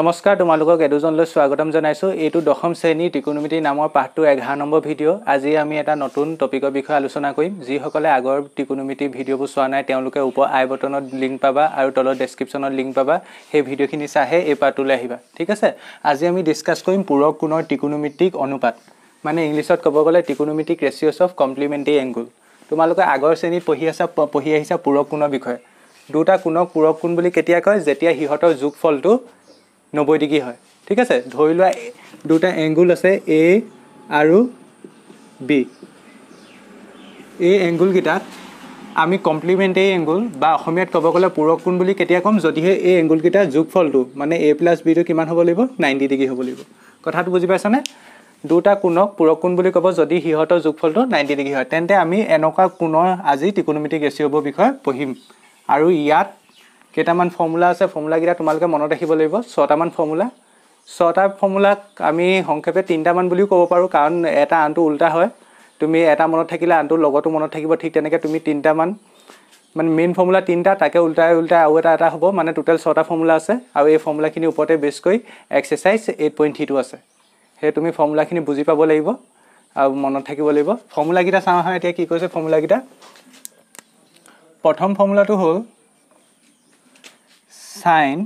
নমস্কাৰ তোমালোকক এদুজনলৈ স্বাগতম জনাইছোঁ এইটো দশম শ্ৰেণীৰ ত্ৰিকোণমিতি নামৰ পাঠটো এঘাৰ নম্বৰ ভিডিঅ' আজি আমি এটা নতুন টপিকৰ বিষয়ে আলোচনা কৰিম যিসকলে আগৰ ত্ৰিকোণমিতি ভিডিঅ'বোৰ চোৱা নাই তেওঁলোকে ওপৰ আই বটনত লিংক পাবা আৰু তলত ডেছক্ৰিপশ্যনত লিংক পাবা সেই ভিডিঅ'খিনি চাইহে এই পাঠটোলৈ আহিবা ঠিক আছে আজি আমি ডিছকাছ কৰিম পূৰক কোণৰ ত্ৰিকোণমিতিক অনুপাত মানে ইংলিছত ক'ব গ'লে ত্ৰিকোণমিতিক ৰেচিঅ'ছ অফ কমপ্লিমেণ্টেৰী এংগুল তোমালোকে আগৰ শ্ৰেণীত পঢ়ি আছা পঢ়ি আহিছা পূৰক কোণৰ বিষয়ে দুটা কোণক পূৰক কোণ বুলি কেতিয়া কয় যেতিয়া সিহঁতৰ যোগফলটো নব্বৈ ডিগ্ৰী হয় ঠিক আছে ধৰি লোৱা দুটা এংগুল আছে এ আৰু বি এই এংগুলকেইটাত আমি কমপ্লিমেণ্টেৰী এংগুল বা অসমীয়াত ক'ব গ'লে পূৰক কোণ বুলি কেতিয়া ক'ম যদিহে এই এংগুলকেইটাৰ যোগফলটো মানে এ প্লাছ বিটো কিমান হ'ব লাগিব নাইণ্টি ডিগ্ৰী হ'ব লাগিব কথাটো বুজি পাইছানে দুটা কোণক পূৰক কোণ বুলি ক'ব যদি সিহঁতৰ যোগফলটো নাইণ্টি ডিগ্ৰী হয় তেন্তে আমি এনেকুৱা কোণৰ আজি টিকনমিটিক ৰেচিঅ'বোৰ বিষয়ে পঢ়িম আৰু ইয়াত কেইটামান ফৰ্মুলা আছে ফৰ্মুলাকেইটা তোমালোকে মনত ৰাখিব লাগিব ছটামান ফৰ্মুলা ছটা ফৰ্মুলাক আমি সংক্ষেপে তিনিটামান বুলিও ক'ব পাৰোঁ কাৰণ এটা আনটো ওল্টা হয় তুমি এটা মনত থাকিলে আনটো লগতো মনত থাকিব ঠিক তেনেকৈ তুমি তিনিটামান মানে মেইন ফৰ্মুলা তিনিটা তাকে ওল্টাই ওল্টাই আৰু এটা এটা হ'ব মানে টোটেল ছটা ফৰ্মুলা আছে আৰু এই ফৰ্মুলাখিনিৰ ওপৰতে বেছ কৰি এক্সাৰচাইজ এইট পইণ্ট থ্ৰীটো আছে সেই তুমি ফৰ্মুলাখিনি বুজি পাব লাগিব আৰু মনত থাকিব লাগিব ফৰ্মুলাকেইটা চাওঁ আহ এতিয়া কি কৈছে ফৰ্মুলাকেইটা প্ৰথম ফৰ্মুলাটো হ'ল sine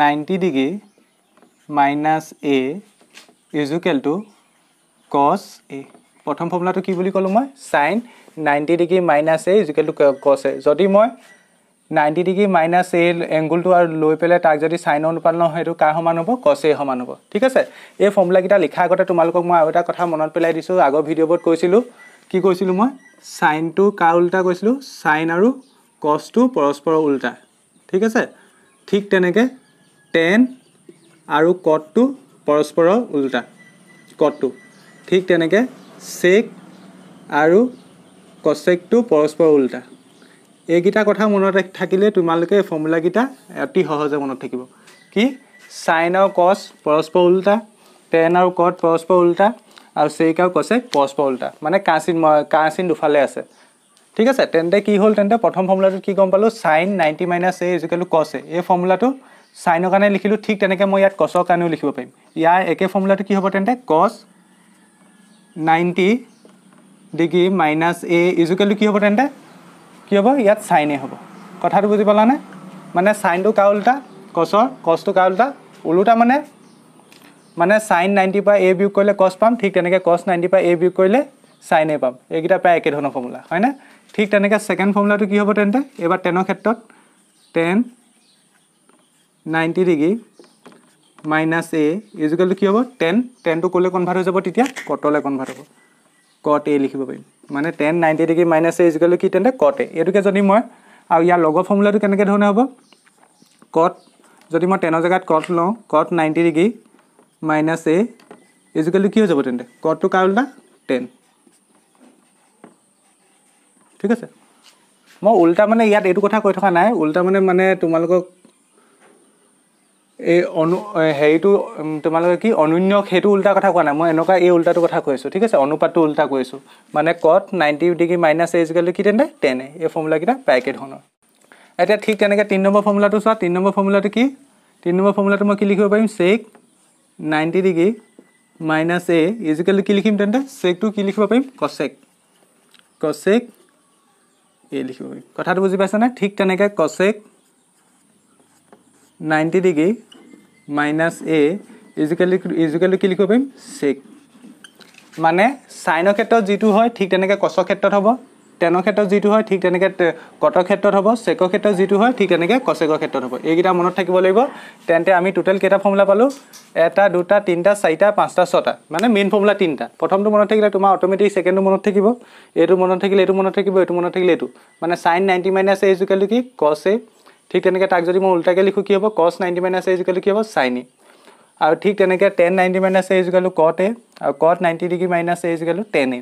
ninety degree minus A equal to cos A প্ৰথম ফৰ্মুলাটো কি বুলি ক'লোঁ মই sine ninety degree minus A equal to cos A যদি মই নাইণ্টি ডিগ্ৰী মাইনাছ এ এংগুলটো আৰু লৈ পেলাই তাক যদি চাইনৰ অনুপালন হয় সেইটো কাৰ সমান হ'ব কছ এ সমান হ'ব ঠিক আছে এই ফৰ্মুলাকেইটা লিখাৰ আগতে তোমালোকক মই আৰু এটা কথা মনত পেলাই দিছোঁ আগৰ ভিডিঅ'বোৰত কৈছিলোঁ কি কৈছিলোঁ মই চাইনটো কাৰ ওলোটা কৈছিলোঁ চাইন আৰু কচটো পৰস্পৰ উল্টা ঠিক আছে ঠিক তেনেকৈ টেন আৰু কটটো পৰস্পৰ উল্টা কটটো ঠিক তেনেকৈ চেক আৰু কচেকটো পৰস্পৰ উল্টা এইকেইটা কথা মনত থাকিলে তোমালোকে এই ফৰ্মুলাকেইটা অতি সহজে মনত থাকিব কি চাইন আৰু কচ পৰস্পৰ উল্টা টেন আৰু কট পৰস্পৰ উল্টা আৰু চেক আৰু কচেক পৰস্পৰ উল্টা মানে কাঁচিন কাঁচিন দুফালে আছে ঠিক আছে তেন্তে কি হ'ল তেন্তে প্ৰথম ফৰ্মুলাটোত কি গম পালোঁ sine ninety minus A equal to cos A এই ফৰ্মুলাটো চাইনৰ কাৰণে লিখিলোঁ ঠিক তেনেকৈ মই ইয়াত কছৰ কাৰণেও লিখিব পাৰিম ইয়াৰ একে ফৰ্মুলাটো কি হ'ব তেন্তে cos ninety degree minus A equal to কি হ'ব তেন্তে কি হ'ব ইয়াত চাইনে হ'ব কথাটো বুজি পালানে মানে চাইনটো কা ওলোটা কছৰ কছটো কাৰ ওলোটা ওলোটা মানে মানে চাইন নাইণ্টিৰ পৰা এ বিয়োগ কৰিলে কছ পাম ঠিক তেনেকৈ কছ নাইণ্টিৰ পৰা এ বিয়োগ কৰিলে চাইনে পাম এইকেইটা প্ৰায় একেধৰণৰ ফৰ্মুলা হয়নে ঠিক তেনেকৈ ছেকেণ্ড ফৰ্মুলাটো কি হ'ব তেন্তে এইবাৰ টেনৰ ক্ষেত্ৰত tan ninety degree minus A ইজিকেলটো কি হ'ব টেন টেনটো ক'লৈ কনভাৰ্ট হৈ যাব তেতিয়া কটলৈ কনভাৰ্ট হ'ব কট এ লিখিব পাৰিম মানে tan ninety degree minus A ইজিকেলটো কি তেন্তে কট এ এইটোকে যদি মই আৰু ইয়াৰ লগৰ ফৰ্মুলাটো কেনেকৈ ধৰণে হ'ব কট যদি মই টেনৰ জেগাত কট লওঁ cot ninety degree minus A ইজিকেলটো কি হৈ যাব তেন্তে কটটো কাৰ উল্টা টেন ঠিক আছে মই উল্টা মানে ইয়াত এইটো কথা কৈ থকা নাই উল্টা মানে মানে তোমালোকক এই অনু হেৰিটো তোমালোকে কি অনন্যক সেইটো উল্টা কথা কোৱা নাই মই এনেকুৱা এই উল্টাটো কথা কৈ আছোঁ ঠিক আছে অনুপাতটো উল্টা কৈ আছোঁ মানে ক'ত নাইণ্টি ডিগ্ৰী মাইনাছ এইচ গেলি কি তেন্তে টেনে এই ফৰ্মুলাকেইটা প্ৰায়কে ধৰণৰ এতিয়া ঠিক তেনেকৈ তিনি নম্বৰ ফৰ্মুলাটো চোৱা তিনি নম্বৰ ফৰ্মুলাটো কি তিনি নম্বৰ ফৰ্মুলাটো মই কি লিখিব পাৰিম sec ninety degree minus A ইজিকেলি কি লিখিম তেন্তে চেকটো কি লিখিব পাৰিম কচেক কচেক এই লিখিব কথাটো বুজি পাইছানে ঠিক তেনেকৈ cosec ninety degree minus A ইজুকেলি ইজুকেলি কি লিখিব পাৰিম চেক মানে চাইনৰ ক্ষেত্ৰত যিটো হয় ঠিক তেনেকৈ কচৰ ক্ষেত্ৰত হ'ব টেনৰ ক্ষেত্ৰত যিটো হয় ঠিক তেনেকৈ কটৰ ক্ষেত্ৰত হ'ব চেকৰ ক্ষেত্ৰত যিটো হয় ঠিক তেনেকৈ কচেকৰ ক্ষেত্ৰত হ'ব এইকেইটা মনত থাকিব লাগিব তেন্তে আমি টোটেল কেইটা ফৰ্মুলা পালোঁ এটা দুটা তিনিটা চাৰিটা পাঁচটা ছটা মানে মেইন ফৰ্মুলা তিনিটা প্ৰথমটো মনত থাকিলে তোমাৰ অট'মেটিক ছেকেণ্ডটো মনত থাকিব এইটো মনত থাকিলে এইটো মনত থাকিব এইটো মনত থাকিলে এইটো মানে sine ninety minus A equal কি কছ এ ঠিক তেনেকৈ তাক যদি মই উল্টাকৈ লিখোঁ কি হ'ব কছ নাইণ্টি মাইনাছ এ ইজুকেল কি হ'ব চাইন আৰু ঠিক তেনেকৈ টেন নাইণ্টি মাইনাছ এ ইজুকেলো কট এ আৰু cot ninety degree minus A ইজুকেলো tan A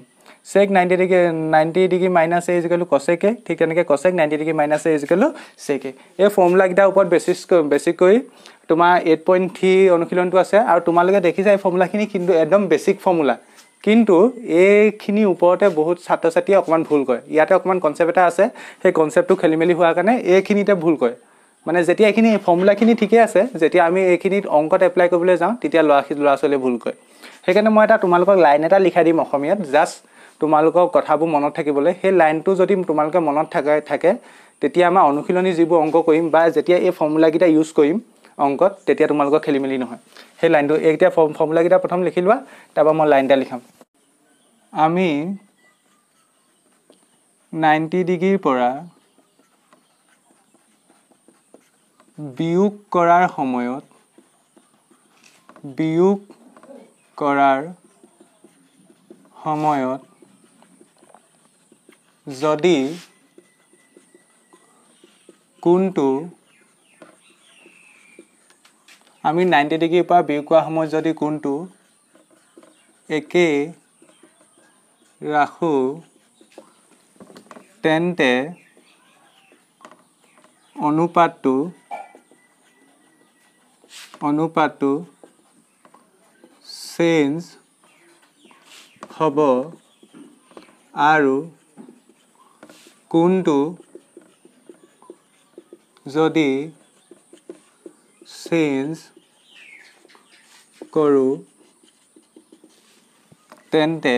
sec ninety degree ninety degree minus A ইজ কৰিলোঁ কচেকে ঠিক তেনেকৈ cosec ninety degree minus A ইজ কৰিলোঁ চেকে এই ফৰ্মুলাকেইটাৰ ওপৰত বেচিচ বেছিকৈ তোমাৰ এইট পইণ্ট থ্ৰী অনুশীলনটো আছে আৰু তোমালোকে দেখিছা এই ফৰ্মুলাখিনি কিন্তু একদম বেচিক ফৰ্মুলা কিন্তু এইখিনি ওপৰতে বহুত ছাত্ৰ ছাত্ৰীয়ে অকণমান ভুল কৰে ইয়াতে অকণমান কনচেপ্ট এটা আছে সেই কনচেপ্টটো খেলিমেলি হোৱাৰ কাৰণে এইখিনিতে ভুল কৰে মানে যেতিয়া এইখিনি ফৰ্মুলাখিনি ঠিকেই আছে যেতিয়া আমি এইখিনিত অংকত এপ্লাই কৰিবলৈ যাওঁ তেতিয়া ল'ৰা ল'ৰা ছোৱালীয়ে ভুল কৰে সেইকাৰণে মই এটা তোমালোকক লাইন এটা লিখাই দিম অসমীয়াত জাষ্ট তোমালোকৰ কথাবোৰ মনত থাকিবলৈ সেই লাইনটো যদি তোমালোকে মনত থাকাই থাকে তেতিয়া আমাৰ অনুশীলনী যিবোৰ অংক কৰিম বা যেতিয়া এই ফৰ্মুলাকেইটা ইউজ কৰিম অংকত তেতিয়া তোমালোকৰ খেলি মেলি নহয় সেই লাইনটো এইকেইটা ফৰ্ম ফৰ্মুলাকেইটা প্ৰথম লিখি লোৱা তাৰপৰা মই লাইন এটা লিখাম আমি নাইণ্টি ডিগ্ৰীৰ পৰা বিয়োগ কৰাৰ সময়ত বিয়োগ কৰাৰ সময়ত যদি কোনটো আমি নাইণ্টি ডিগ্ৰীৰ পৰা বিয়োগ কৰা সময়ত যদি কোনটো একেই ৰাখোঁ তেন্তে অনুপাতটো অনুপাতটো চেঞ্জ হ'ব আৰু কোনটো যদি চেঞ্জ কৰোঁ তেন্তে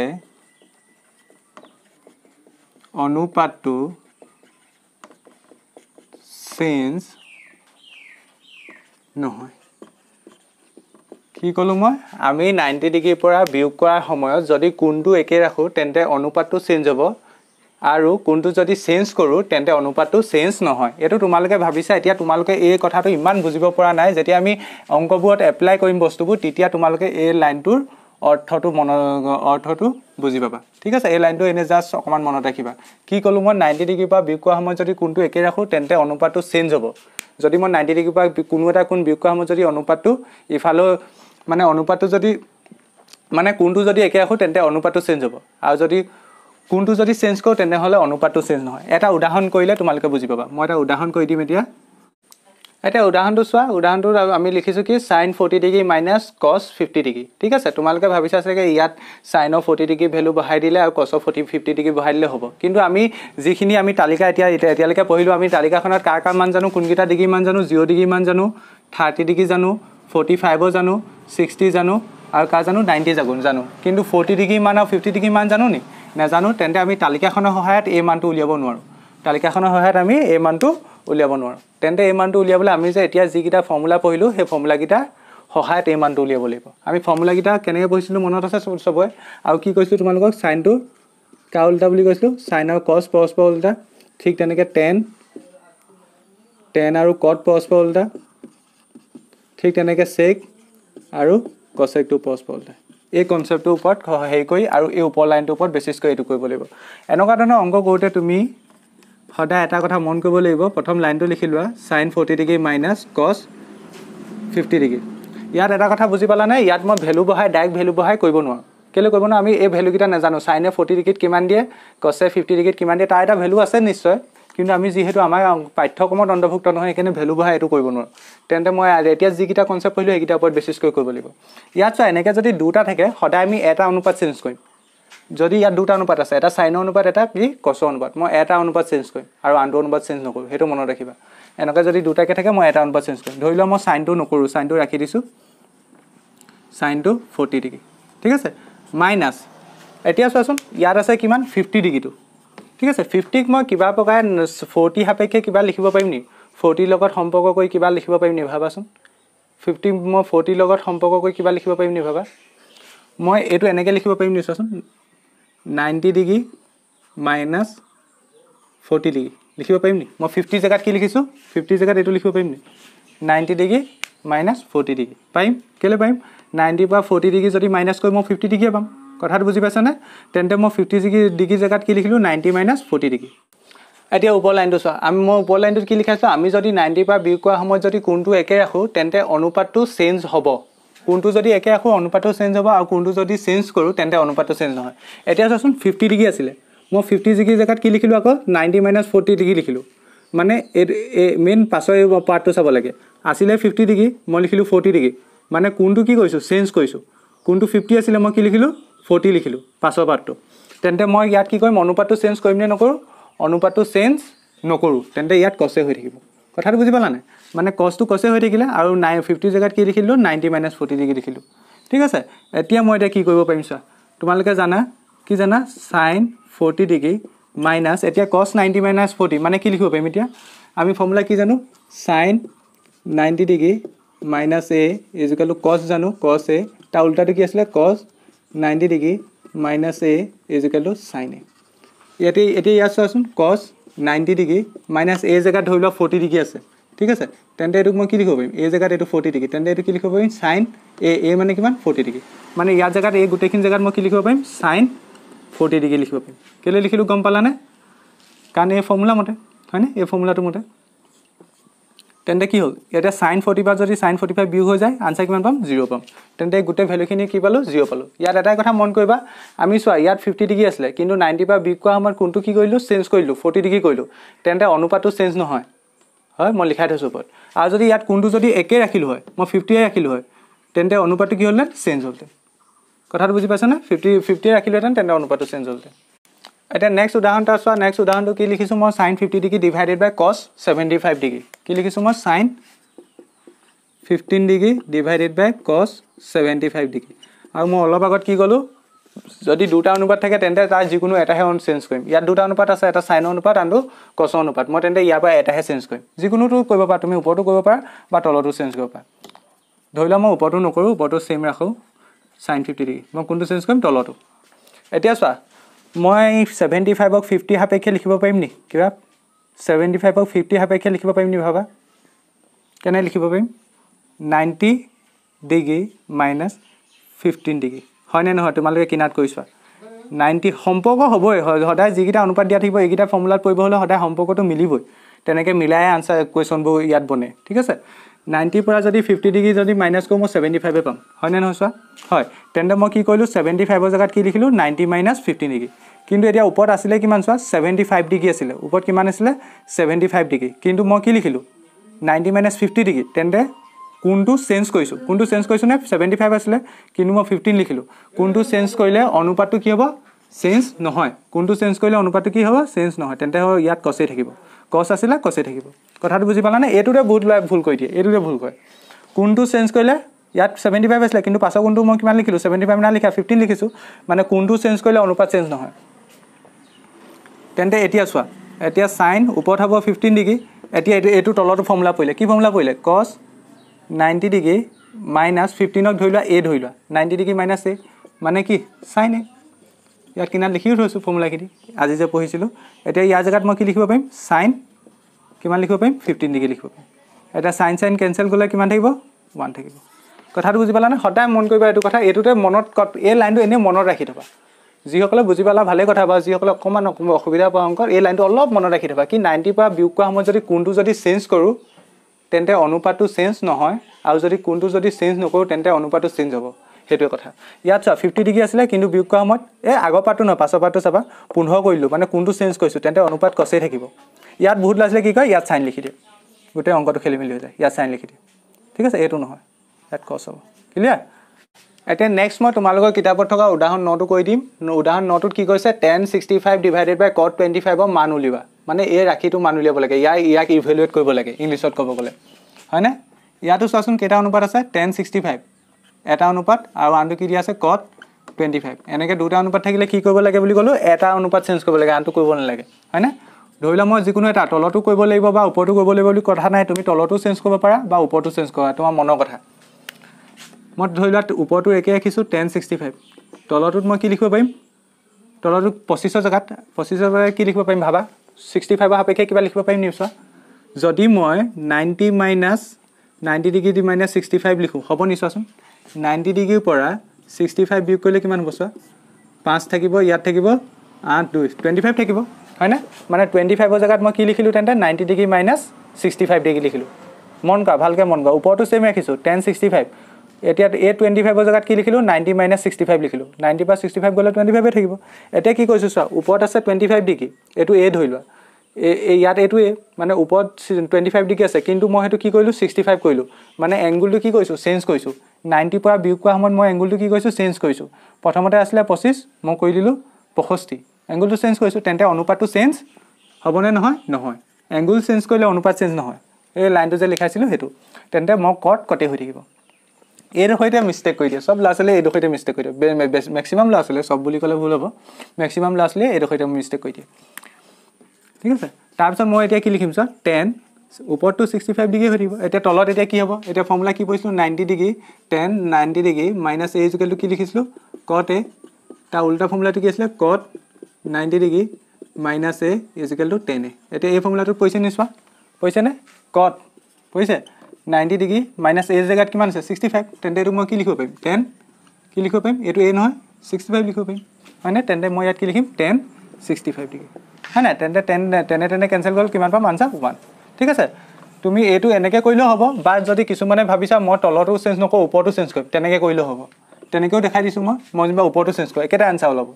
অনুপাতটো চেঞ্জ নহয় কি ক'লোঁ মই আমি নাইণ্টি ডিগ্ৰীৰ পৰা বিয়োগ কৰাৰ সময়ত যদি কোনটো একেই ৰাখোঁ তেন্তে অনুপাতটো চেঞ্জ হ'ব আৰু কোনটো যদি চেঞ্জ কৰোঁ তেন্তে অনুপাতটো চেঞ্জ নহয় এইটো তোমালোকে ভাবিছা এতিয়া তোমালোকে এই কথাটো ইমান বুজিব পৰা নাই যেতিয়া আমি অংকবোৰত এপ্লাই কৰিম বস্তুবোৰ তেতিয়া তোমালোকে এই লাইনটোৰ অৰ্থটো মন অৰ্থটো বুজি পাবা ঠিক আছে এই লাইনটো এনেই জাষ্ট অকণমান মনত ৰাখিবা কি ক'লোঁ মই নাইণ্টি ডিগ্ৰীৰ পৰা বিয়োগ কৰা সময়ত যদি কোনটো একে ৰাখোঁ তেন্তে অনুপাতটো চেঞ্জ হ'ব যদি মই নাইণ্টি ডিগ্ৰীৰ পৰা কোনো এটা কোন বিয়োগ কৰা সময়ত যদি অনুপাতটো ইফালেও মানে অনুপাতটো যদি মানে কোনটো যদি একে ৰাখোঁ তেন্তে অনুপাতটো চেঞ্জ হ'ব আৰু যদি কোনটো যদি চেঞ্জ কৰোঁ তেনেহ'লে অনুপাতটো চেঞ্জ নহয় এটা উদাহৰণ কৰিলে তোমালোকে বুজি পাবা মই এটা উদাহৰণ কৰি দিম এতিয়া এতিয়া উদাহৰণটো চোৱা উদাহৰণটোত আমি লিখিছোঁ কি sine forty degree minus cos fifty degree ঠিক আছে তোমালোকে ভাবিছা চাগৈ ইয়াত চাইনৰ ফৰ্টি ডিগ্ৰী ভেলু বঢ়াই দিলে আৰু কছৰ ফৰ্টি ফিফটি ডিগ্ৰী বঢ়াই দিলে হ'ব কিন্তু আমি যিখিনি আমি তালিকা এতিয়া এতিয়া এতিয়ালৈকে পঢ়িলোঁ আমি তালিকাখনত কাৰ কাৰ মান জানো কোনকেইটা ডিগ্ৰী মান জানো জিৰ' ডিগ্ৰী মান জানো থাৰ্টি ডিগ্ৰী জানো ফৰ্টি ফাইভৰ জানো ছিক্সটি জানো আৰু কাৰ জানো নাইণ্টি জানো কিন্তু ফৰ্টি ডিগ্ৰী মান আৰু ফিফটি ডিগ্ৰী মান জানো নেকি নাজানো তেন্তে আমি তালিকাখনৰ সহায়ত এই মানটো উলিয়াব নোৱাৰোঁ তালিকাখনৰ সহায়ত আমি এই মানটো উলিয়াব নোৱাৰোঁ তেন্তে এই মানটো উলিয়াবলৈ আমি যে এতিয়া যিকেইটা ফৰ্মুলা পঢ়িলোঁ সেই ফৰ্মুলাকেইটাৰ সহায়ত এই মানটো উলিয়াব লাগিব আমি ফৰ্মুলাকেইটা কেনেকৈ পঢ়িছিলোঁ মনত আছে চবৰে আৰু কি কৈছিলোঁ তোমালোকক চাইনটো কা উল্টা বুলি কৈছিলোঁ চাইন আৰু কচ পৰস্পৰ উল্টা ঠিক তেনেকৈ টেন টেন আৰু কট পৰস্পৰ উল্টা ঠিক তেনেকৈ চেক আৰু কচেকটো পৰস্পৰ উল্টা এই কনচেপ্টটোৰ ওপৰত হেৰি কৰি আৰু এই ওপৰ লাইনটোৰ ওপৰত বেচিছকৈ এইটো কৰিব লাগিব এনেকুৱা ধৰণৰ অংক কৰোঁতে তুমি সদায় এটা কথা মন কৰিব লাগিব প্ৰথম লাইনটো লিখি লোৱা sine forty degree minus cos fifty degree ইয়াত এটা কথা বুজি পালা নাই ইয়াত মই ভেলু বঢ়াই ডাইৰেক্ট ভেলু বঢ়াই কৰিব নোৱাৰোঁ কেলৈ কৰিব নোৱাৰোঁ আমি এই ভেলুকেইটা নাজানো চাইনে ফৰ্টি ডিগ্ৰীত কিমান দিয়ে কছে ফিফটি ডিগ্ৰীত কিমান দিয়ে তাৰ এটা ভেলু আছে নিশ্চয় কিন্তু আমি যিহেতু আমাৰ পাঠ্যক্ৰমত অন্তৰ্ভুক্ত নহয় সেইকাৰণে ভেলু বঢ়াই এইটো কৰিব নোৱাৰোঁ তেন্তে মই এতিয়া যিকেইটা কনচেপ্ট কৰিলোঁ সেইকেইটাৰ ওপৰত বেচিছকৈ কৰিব লাগিব ইয়াত চোৱা এনেকৈ যদি দুটা থাকে সদায় আমি এটা অনুপাত চেঞ্জ কৰিম যদি ইয়াত দুটা অনুপাত আছে এটা চাইনৰ অনুপাত এটা কি কচৰ অনুপাত মই এটা অনুপাত চেঞ্জ কৰিম আৰু আনটো অনুপাত চেঞ্জ নকৰোঁ সেইটো মনত ৰাখিবা এনেকৈ যদি দুটাকৈ থাকে মই এটা অনুপাত চেঞ্জ কৰিম ধৰি লওক মই চাইনটো নকৰোঁ চাইনটো ৰাখি দিছোঁ চাইনটো ফৰ্টি ডিগ্ৰী ঠিক আছে মাইনাছ এতিয়া চোৱাচোন ইয়াত আছে কিমান ফিফটি ডিগ্ৰীটো ঠিক আছে ফিফটিক মই কিবা প্ৰকাৰে ফৰ্টি সাপেক্ষে কিবা লিখিব পাৰিম নেকি ফৰ্টিৰ লগত সম্পৰ্ক কৰি কিবা লিখিব পাৰিম নেকি ভাবাচোন ফিফটি মই ফৰ্টিৰ লগত সম্পৰ্ক কৰি কিবা লিখিব পাৰিম নেকি ভাবা মই এইটো এনেকৈ লিখিব পাৰিম নেকি চোৱাচোন ninety degree minus forty degree লিখিব পাৰিম নেকি মই ফিফটি জেগাত কি লিখিছোঁ ফিফটি জেগাত এইটো লিখিব পাৰিম নেকি ninety degree minus forty degree পাৰিম কেলৈ পাৰিম নাইণ্টিৰ পৰা ফৰ্টি ডিগ্ৰী যদি মাইনাছ কৰি মই ফিফটি ডিগ্ৰীয়ে পাম কথাটো বুজি পাইছানে তেন্তে মই ফিফটি ডিগ্ৰী ডিগ্ৰী জেগাত কি লিখিলোঁ নাইণ্টি মাইনাছ ফৰ্টি ডিগ্ৰী এতিয়া ওপৰ লাইনটো চোৱা আমি মই ওপৰ লাইনটোত কি লিখাইছোঁ আমি যদি নাইণ্টিৰ পৰা বিয়োগ কৰা সময়ত যদি কোনটো একে ৰাখোঁ তেন্তে অনুপাতটো চেঞ্জ হ'ব কোনটো যদি একে ৰাখোঁ অনুপাতটো চেঞ্জ হ'ব আৰু কোনটো যদি চেঞ্জ কৰোঁ তেন্তে অনুপাতটো চেঞ্জ নহয় এতিয়া চাচোন ফিফটি ডিগ্ৰী আছিলে মই ফিফটি ডিগ্ৰী জেগাত কি লিখিলোঁ আকৌ নাইণ্টি মাইনাছ ফৰ্টি ডিগ্ৰী লিখিলোঁ মানে এই মেইন পাছৰ পাৰ্টটো চাব লাগে আছিলে ফিফটি ডিগ্ৰী মই লিখিলোঁ ফৰ্টি ডিগ্ৰী মানে কোনটো কি কৰিছোঁ চেঞ্জ কৰিছোঁ কোনটো ফিফটি আছিলে মই কি লিখিলোঁ ফৰ্টি লিখিলোঁ পাছৰ পাৰ্টটো তেন্তে মই ইয়াত কি কৰিম অনুপাতটো চেঞ্জ কৰিম নে নকৰোঁ অনুপাতটো চেঞ্জ নকৰোঁ তেন্তে ইয়াত কচে হৈ থাকিব কথাটো বুজি নাই মানে কষ্টটো কচে হৈ থাকিলে আৰু নাই ফিফটি জেগাত কি লিখিলোঁ নাইণ্টি মাইনাছ ফৰ্টি ডিগ্ৰী লিখিলোঁ ঠিক আছে এতিয়া মই এতিয়া কি কৰিব পাৰিম চোৱা তোমালোকে জানা কি জানা চাইন ফৰ্টি ডিগ্ৰী মাইনাছ এতিয়া কষ্ট নাইণ্টি মাইনাছ ফৰ্টি মানে কি লিখিব পাৰিম এতিয়া আমি ফৰ্মুলা কি জানো sine ninety degree minus A ইজিকেলটো কচ জানো কছ এ তাৰ উল্টাটো কি আছিলে cos ninety degree minus A equal to sine A ইয়াতে এতিয়া ইয়াত চোৱাচোন কছ নাইণ্টি ডিগ্ৰী মাইনাছ এ জেগাত ধৰি লোৱা ফৰ্টি ডিগ্ৰী আছে ঠিক আছে তেন্তে এইটোক মই কি লিখিব পাৰিম এ জেগাত এইটো ফৰ্টি ডিগ্ৰী তেন্তে এইটো কি লিখিব পাৰিম চাইন এ এ মানে কিমান ফৰ্টি ডিগ্ৰী মানে ইয়াৰ জেগাত এই গোটেইখিনি জেগাত মই কি লিখিব পাৰিম চাইন ফৰ্টি ডিগ্ৰী লিখিব পাৰিম কেলৈ লিখিলোঁ গম পালানে কাৰণ এই ফৰ্মুলা মতে হয়নে এই ফৰ্মুলাটো মতে তেন্তে কি হ'ল ইয়াতে চাইন ফৰ্টি ফাইভ যদি চাইন ফৰ্টি ফাইভ বিউ হৈ যায় আনচাৰ কিমান পাম জিৰ' পাম তেন্তে গোটেই ভেলুখিনি কি পালোঁ জিৰ' পালোঁ ইয়াত এটাই কথা মন কৰিবা আমি চোৱা ইয়াত ফিফটি ডিগ্ৰী আছিলে কিন্তু নাইণ্টি পৰা বিউ কোৱা সময়ত কোনটো কি কৰিলোঁ চেঞ্জ কৰিলোঁ ফৰ্টি ডিগ্ৰী কৰিলোঁ তেন্তে অনুপাতটো চেঞ্জ নহয় হয় মই লিখাই থৈছোঁ ওপৰত আৰু যদি ইয়াত কোনটো যদি একেই ৰাখিলোঁ হয় মই ফিফটিয়ে ৰাখিলোঁ হয় তেন্তে অনুপাতটো কি হ'লহেঁতেন চেঞ্জ হ'লহেঁতেন কথাটো বুজি পাইছেনে ফিফটি ফিফটিয়ে ৰাখিলোঁহেঁতেন তেন্তে অনুপাতটো চেঞ্জ হ'লহেঁতেন এতিয়া নেক্সট উদাহৰণটো চোৱা নেক্সট উদাহৰণটো কি লিখিছোঁ মই sine fifty degree divided by cos seventy five degree কি লিখিছোঁ মই sine fifteen degree divided by cos seventy five degree আৰু মই অলপ আগত কি ক'লোঁ যদি দুটা অনুপাত থাকে তেন্তে তাৰ যিকোনো এটাহে অন চেঞ্জ কৰিম ইয়াত দুটা অনুপাত আছে এটা চাইনৰ অনুপাত আনটো কছৰ অনুপাত মই তেন্তে ইয়াৰ পৰা এটাহে চেঞ্জ কৰিম যিকোনোতো কৰিব পাৰা তুমি ওপৰতো কৰিব পাৰা বা তলতো চেঞ্জ কৰিব পাৰা ধৰি লওক মই ওপৰতো নকৰোঁ ওপৰতো চেম ৰাখোঁ চাইন ফিফটি ডিগ্ৰী মই কোনটো চেঞ্জ কৰিম তলতো এতিয়া চোৱা মই ছেভেণ্টি ফাইভক ফিফটি সাপেক্ষে লিখিব পাৰিম নেকি কিবা ছেভেণ্টি ফাইভক ফিফটি সাপেক্ষে লিখিব পাৰিম নি ভাবা কেনে লিখিব পাৰিম ninety degree minus fifteen degree হয়নে নহয় তোমালোকে কিনাত কৰিছোৱা নাইণ্টি সম্পৰ্ক হ'বই হয় সদায় যিকেইটা অনুপাত দিয়া থাকিব এইকেইটা ফৰ্মুলাত পৰিব হ'লে সদায় সম্পৰ্কটো মিলিবই তেনেকৈ মিলাই আনচাৰ কুৱেশ্যনবোৰ ইয়াত বনে ঠিক আছে নাইণ্টিৰ পৰা যদি ফিফটি ডিগ্ৰী যদি মাইনাছ কৰোঁ মই ছেভেণ্টি ফাইভে পাম হয়নে নহয় চোৱা হয় তেন্তে মই কি কৰিলোঁ ছেভেণ্টি ফাইভৰ জেগাত কি লিখিলোঁ নাইণ্টি মাইনাছ ফিফটি ডিগ্ৰী কিন্তু এতিয়া ওপৰত আছিলে কিমান চোৱা ছেভেণ্টি ফাইভ ডিগ্ৰী আছিলে ওপৰত কিমান আছিলে ছেভেণ্টি ফাইভ ডিগ্ৰী কিন্তু মই কি লিখিলোঁ নাইণ্টি মাইনাছ ফিফটি ডিগ্ৰী তেন্তে কোনটো চেঞ্জ কৰিছোঁ কোনটো চেঞ্জ কৰিছোঁনে ছেভেণ্টি ফাইভ আছিলে কিন্তু মই ফিফটিন লিখিলোঁ কোনটো চেঞ্জ কৰিলে অনুপাতটো কি হ'ব চেঞ্জ নহয় কোনটো চেঞ্জ কৰিলে অনুপাতটো কি হ'ব চেঞ্জ নহয় তেন্তে ইয়াত কচেই থাকিব কচ আছিলে কচেই থাকিব কথাটো বুজি পালা পালানে এইটোতে বহুত ল'ৰাই ভুল কৰি দিয়ে এইটোতে ভুল কৰে কোনটো চেঞ্জ কৰিলে ইয়াত ছেভেণ্টি ফাইভ আছিলে কিন্তু পাছৰ কোনটো মই কিমান লিখিলোঁ ছেভেণ্টি ফাইভ নাই লিখা ফিফটিন লিখিছোঁ মানে কোনটো চেঞ্জ কৰিলে অনুপাত চেঞ্জ নহয় তেন্তে এতিয়া চোৱা এতিয়া চাইন ওপৰত হ'ব ফিফটিন ডিগ্ৰী এতিয়া এইটো এইটো তলতো ফৰ্মুলা পৰিলে কি ফৰ্মুলা পৰিলে কছ নাইণ্টি ডিগ্ৰী মাইনাছ ফিফটিনক ধৰি লোৱা এ ধৰি লোৱা নাইণ্টি ডিগ্ৰী মাইনাছ এ মানে কি চাইন এ ইয়াত কিনাৰত লিখিও থৈছোঁ ফৰ্মুলাখিনি আজি যে পঢ়িছিলোঁ এতিয়া ইয়াৰ জেগাত মই কি লিখিব পাৰিম চাইন কিমান লিখিব পাৰিম ফিফটিন ডিগ্ৰী লিখিব পাৰিম এতিয়া চাইন চাইন কেঞ্চেল কৰিলে কিমান থাকিব ওৱান থাকিব কথাটো বুজি পালানে সদায় মন কৰিবা এইটো কথা এইটোতে মনত এই লাইনটো এনেই মনত ৰাখি থবা যিসকলে বুজি পালা ভালেই কথা বা যিসকলে অকণমান অসুবিধা পোৱা অংক এই লাইনটো অলপ মনত ৰাখি থবা কি নাইণ্টিৰ পৰা বিয়োগ কৰা সময়ত যদি কোনটো যদি চেঞ্জ কৰোঁ তেন্তে অনুপাতটো চেঞ্জ নহয় আৰু যদি কোনটো যদি চেঞ্জ নকৰোঁ তেন্তে অনুপাতটো চেঞ্জ হ'ব সেইটোৱে কথা ইয়াত চোৱা ফিফটি ডিগ্ৰী আছিলে কিন্তু বিয়োগ কৰা সময়ত এই আগৰ পাৰ্টটো নহয় পাছৰ পাৰ্টটো চাবা পোন্ধৰ কৰিলোঁ মানে কোনটো চেঞ্জ কৰিছোঁ তেন্তে অনুপাত কচেই থাকিব ইয়াত বহুত ল'ৰা ছোৱালীয়ে কি কয় ইয়াত চাইন লিখি দিয়ে গোটেই অংকটো খেলি মেলি হৈ যায় ইয়াত চাইন লিখি দিয়ে ঠিক আছে এইটো নহয় ইয়াত কচ হ'ব ক্লিয়াৰ এতিয়া নেক্সট মই তোমালোকৰ কিতাপত থকা উদাহৰণ নটো কৈ দিম উদাহৰণ নটোত কি কৈছে tan sixty five divided by cot twenty ফাইভৰ মান উলিওৱা মানে এই ৰাশিটো মান উলিয়াব লাগে ইয়াৰ ইয়াক ইভেলুৱেট কৰিব লাগে ইংলিছত ক'ব গ'লে হয়নে ইয়াতো চোৱাচোন কেইটা অনুপাত আছে টেন ছিক্সটি ফাইভ এটা অনুপাত আৰু আনটো কি দিয়া আছে কট টুৱেণ্টি ফাইভ এনেকৈ দুটা অনুপাত থাকিলে কি কৰিব লাগে বুলি ক'লোঁ এটা অনুপাত চেঞ্জ কৰিব লাগে আনটো কৰিব নালাগে হয়নে ধৰি লোৱা মই যিকোনো এটা তলতো কৰিব লাগিব বা ওপৰতো কৰিব লাগিব বুলি কথা নাই তুমি তলতো চেঞ্জ কৰিব পাৰা বা ওপৰতো চেঞ্জ কৰা তোমাৰ মনৰ কথা মই ধৰি লোৱা ওপৰতো একে ৰাখিছোঁ টেন ছিক্সটি ফাইভ তলতোত মই কি লিখিব পাৰিম তলতো পঁচিছৰ জেগাত পঁচিছৰ জেগাত কি লিখিব পাৰিম ভাবা ছিক্সটি ফাইভৰ সাপেক্ষে কিবা লিখিব পাৰিম নি চোৱা যদি মই ninety minus ninety degree minus sixty five লিখোঁ হ'ব নি চোৱাচোন নাইণ্টি ডিগ্ৰীৰ পৰা ছিক্সটি ফাইভ বিয়োগ কৰিলে কিমান হ'ব চোৱা পাঁচ থাকিব ইয়াত থাকিব আঠ দুই টুৱেণ্টি ফাইভ থাকিব হয়নে মানে টুৱেণ্টি ফাইভৰ জেগাত মই কি লিখিলোঁ তেন্তে ninety degree minus sixty five degree লিখিলোঁ মন কৰা ভালকৈ মন কৰা ওপৰতো ছেম ৰাখিছোঁ টেন ছিক্সটি ফাইভ এতিয়া এই টুৱেণ্টি ফাইভৰ জেগাত কি লিখিলোঁ নাইণ্টি মাইনাছ ছিক্সটি ফাইভ লিখিলোঁ নাইণ্টি পৰা ছিক্সটি ফাইভ গ'লে টুৱেণ্টি ফাইভে থাকিব এতিয়া কি কৈছোঁ চোৱা ওপৰত আছে টুৱেণ্টি ফাইভ ডিগ্ৰী এইটো এ ধৰি লোৱা এই ইয়াত এইটোৱে মানে ওপৰত টুৱেণ্টি ফাইভ ডিগ্ৰী আছে কিন্তু মই সেইটো কি কৰিলোঁ ছিক্সটি ফাইভ কৰিলোঁ মানে এংগুলটো কি কৰিছোঁ চেঞ্জ কৰিছোঁ নাইণ্টি পৰা বিয়োগ কৰা সময়ত মই এংগুলটো কি কৰিছোঁ চেঞ্জ কৰিছোঁ প্ৰথমতে আছিলে পঁচিছ মই কৰি দিলোঁ পয়ষষ্ঠি এংগুলটো চেঞ্জ কৰিছোঁ তেন্তে অনুপাতটো চেঞ্জ হ'বনে নহয় নহয় এংগুল চেঞ্জ কৰিলে অনুপাত চেঞ্জ নহয় এই লাইনটো যে লিখাইছিলোঁ সেইটো তেন্তে মই কট কটে হৈ থাকিব এইডোখৰতে মিষ্টেক কৰি দিয়ে চব ল'ৰা ছোৱালীয়ে এইডোখৰতে মিষ্টেক কৰি দিয়ে মেক্সিমাম ল'ৰা ছোৱালীয়ে চব বুলি ক'লে ভুল হ'ব মেক্সিমাম ল'ৰা ছোৱালীয়ে এইডোখৰতে মিষ্টেক কৰি দিয়ে ঠিক আছে তাৰপিছত মই এতিয়া কি লিখিম চ টেন ওপৰটো ছিক্সটি ফাইভ ডিগ্ৰী হৈ থাকিব এতিয়া তলত এতিয়া কি হ'ব এতিয়া ফৰ্মুলা কি পঢ়িছিলোঁ ninety degree tan ninety degree minus এইজুকেলটো কি লিখিছিলোঁ কট এ তাৰ উল্টা ফৰ্মুলাটো কি আছিলে cot ninety degree minus A equal to tan A এতিয়া এই ফৰ্মুলাটোত পৰিছে নি চোৱা পৰিছেনে কট পৰিছে নাইণ্টি ডিগ্ৰী মাইনাছ এ জেগাত কিমান আছে ছিক্সটি ফাইভ তেন্তে এইটো মই কি লিখিব পাৰিম টেন কি লিখিব পাৰিম এইটো এ নহয় ছিক্সটি ফাইভ লিখিব পাৰিম হয়নে তেন্তে মই ইয়াত কি লিখিম টেন ছিক্সটি ফাইভ ডিগ্ৰী হয় নাই তেন্তে টেন তেনে তেনে কেঞ্চেল কৰিলে কিমান পাম আনচাৰ ওৱান ঠিক আছে তুমি এইটো এনেকৈ কৰিলেও হ'ব বা যদি কিছুমানে ভাবিছা মই তলতো চেঞ্জ নকৰোঁ ওপৰতো চেঞ্জ কৰিম তেনেকৈ কৰিলেও হ'ব তেনেকৈও দেখাই দিছোঁ মই মই যেনিবা ওপৰতো চেঞ্জ কৰোঁ একেটা আনচাৰ ওলাব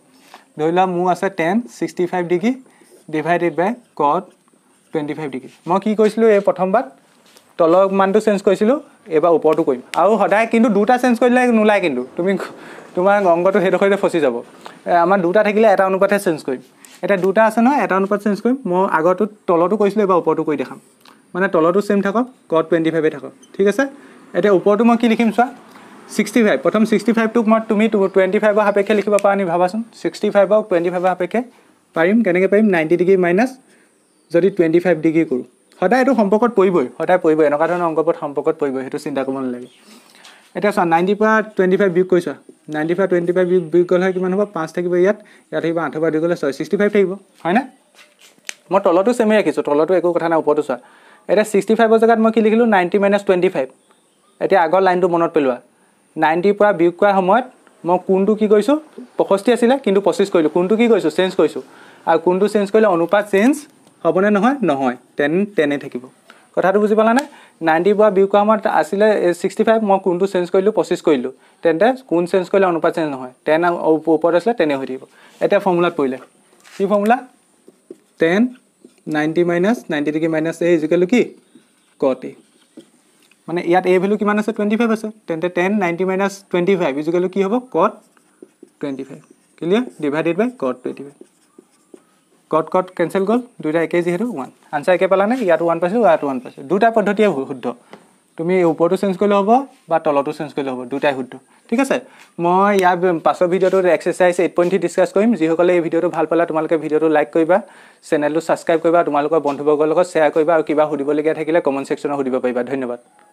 ধৰি লোৱা মোৰ আছে tan sixty five degree divided by cot twenty five degree মই কি কৈছিলোঁ এই প্ৰথমবাৰ তলৰ মানটো চেঞ্জ কৰিছিলোঁ এইবাৰ ওপৰতো কৰিম আৰু সদায় কিন্তু দুটা চেঞ্জ কৰিলে নোলায় কিন্তু তুমি তোমাৰ অংগটো সেইডোখৰতে ফচি যাব আমাৰ দুটা থাকিলে এটা অনুপাতহে চেঞ্জ কৰিম এতিয়া দুটা আছে নহয় এটা অনুপাত চেঞ্জ কৰিম মই আগতো তলতো কৰিছিলোঁ এইবাৰ ওপৰতো কৰি দেখাম মানে তলতো চেম থাকক কট টুৱেণ্টি ফাইভে থাকক ঠিক আছে এতিয়া ওপৰতো মই কি লিখিম চোৱা ছিক্সটি ফাইভ প্ৰথম ছিক্সটি ফাইভটোক মই তুমি টুৱেণ্টি ফাইভৰ সাপেক্ষে লিখিব পাৰা আমি ভাবাচোন ছিক্সটি ফাইভক টুৱেণ্টি ফাইভৰ সাপেক্ষে পাৰিম কেনেকৈ পাৰিম নাইণ্টি ডিগ্ৰী মাইনাছ যদি টুৱেণ্টি ফাইভ ডিগ্ৰী কৰোঁ সদায় এইটো সম্পৰ্কত পৰিবই সদায় পৰিব এনেকুৱা ধৰণৰ অংকপথ সম্পৰ্কত পৰিব সেইটো চিন্তা কৰিব নালাগে এতিয়া চোৱা নাইণ্টিৰ পৰা টুৱেণ্টি ফাইভ বিয়োগ কৰি চোৱা নাইণ্টি ফাইভ টুৱেণ্টি ফাইভ বিয়োগ বিয়োগ গ'লে কিমান হ'ব পাঁচ থাকিব ইয়াত ইয়াত থাকিব আঠৰ পৰা দি গ'লে ছয় ছিক্সটি ফাইভ থাকিব হয়নে মই তলতো চেমেই ৰাখিছোঁ তলতো একো কথা নাই ওপৰতো চোৱা এতিয়া ছিক্সটি ফাইভৰ জেগাত মই কি লিখিলোঁ নাইণ্টি মাইনাছ টুৱেণ্টি ফাইভ এতিয়া আগৰ লাইনটো মনত পেলোৱা নাইণ্টিৰ পৰা বিয়োগ কৰাৰ সময়ত মই কোনটো কি কৰিছোঁ পঁষষ্ঠি আছিলে কিন্তু পঁচিছ কৰিলোঁ কোনটো কি কৰিছোঁ চেঞ্জ কৰিছোঁ আৰু কোনটো চেঞ্জ কৰিলে অনুপাত চেঞ্জ হ'বনে নহয় নহয় তেন তেনে থাকিব কথাটো বুজি পালানে নাইণ্টিৰ পৰা বিয়োগ কৰা সময়ত আছিলে ছিক্সটি ফাইভ মই কোনটো চেঞ্জ কৰিলোঁ পঁচিছ কৰিলোঁ তেন্তে কোন চেঞ্জ কৰিলে অনুপাত চেঞ্জ নহয় টেন ওপৰত আছিলে তেনে হৈ থাকিব এতিয়া ফৰ্মুলাত পৰিলে কি formula tan ninety minus ninety degree minus এই ইজিকেলো কি কটি মানে ইয়াত এ ভেলু কিমান আছে টুৱেণ্টি ফাইভ আছে তেন্তে tan ninety minus twenty five is কি হ'ব cot twenty five clear divided by cot twenty five কট কট কেঞ্চেল গ'ল দুইটা একেই যিহেতু ওৱান আনচাৰ একে পালানে ইয়াত ওৱান পাইছোঁ ইয়াত ওৱান পাইছোঁ দুটা পদ্ধতিয়ে শুদ্ধ তুমি ওপৰটো চেঞ্জ কৰিলে হ'ব বা তলতো চেঞ্জ কৰিলে হ'ব দুটাই শুদ্ধ ঠিক আছে মই ইয়াৰ পাছৰ ভিডিঅ'টোত exercise eight point three discuss কৰিম যিসকলে এই ভিডিঅ'টো ভাল পালে তোমালোকে ভিডিঅ'টো লাইক কৰিবা চেনেলটো ছাবস্ক্ৰাইব কৰিবা তোমালোকৰ বন্ধুবৰ্গৰ লগত শ্বেয়াৰ কৰিবা আৰু কিবা সুধিবলগীয়া থাকিলে কমেণ্ট ছেকশ্যনত সুধিব পাৰিবা ধন্যবাদ